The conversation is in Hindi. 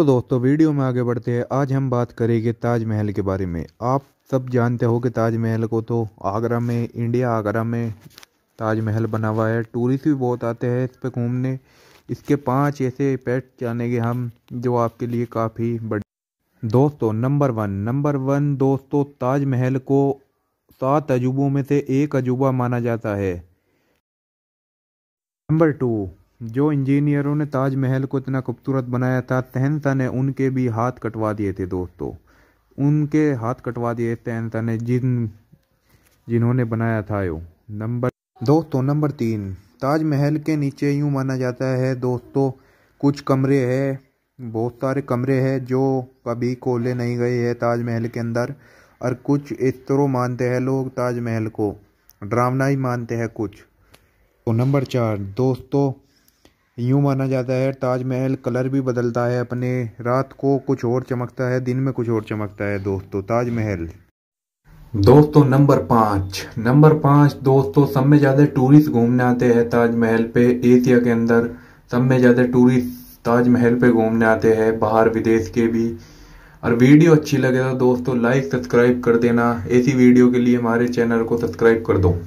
तो दोस्तों वीडियो में आगे बढ़ते हैं आज हम बात करेंगे ताजमहल के बारे में आप सब जानते हो कि ताजमहल को तो आगरा में इंडिया आगरा में ताजमहल बना हुआ है टूरिस्ट भी बहुत आते हैं इस पे घूमने इसके पांच ऐसे पैट जानेंगे हम जो आपके लिए काफ़ी बड़े दोस्तों नंबर वन नंबर वन दोस्तों ताजमहल को सात अजूबों में से एक अजूबा माना जाता है नंबर टू जो इंजीनियरों ने ताजमहल को इतना खूबसूरत बनाया था तहनता ने उनके भी हाथ कटवा दिए थे दोस्तों उनके हाथ कटवा दिए तहनता ने जिन जिन्होंने बनाया था यो नंबर दोस्तों नंबर तीन ताजमहल के नीचे यूँ माना जाता है दोस्तों कुछ कमरे है बहुत सारे कमरे हैं जो कभी खोले नहीं गए हैं ताजमहल के अंदर और कुछ इस तरह मानते हैं लोग ताजमहल को ड्रामना ही मानते हैं कुछ तो नंबर चार दोस्तों यूँ माना जाता है ताजमहल कलर भी बदलता है अपने रात को कुछ और चमकता है दिन में कुछ और चमकता है दोस्तों ताजमहल दोस्तों नंबर पाँच नंबर पाँच दोस्तों सब में ज़्यादा टूरिस्ट घूमने आते हैं ताजमहल पे एशिया के अंदर सब में ज़्यादा टूरिस्ट ताजमहल पे घूमने आते हैं बाहर विदेश के भी और वीडियो अच्छी लगे तो दोस्तों लाइक सब्सक्राइब कर देना ऐसी वीडियो के लिए हमारे चैनल को सब्सक्राइब कर दो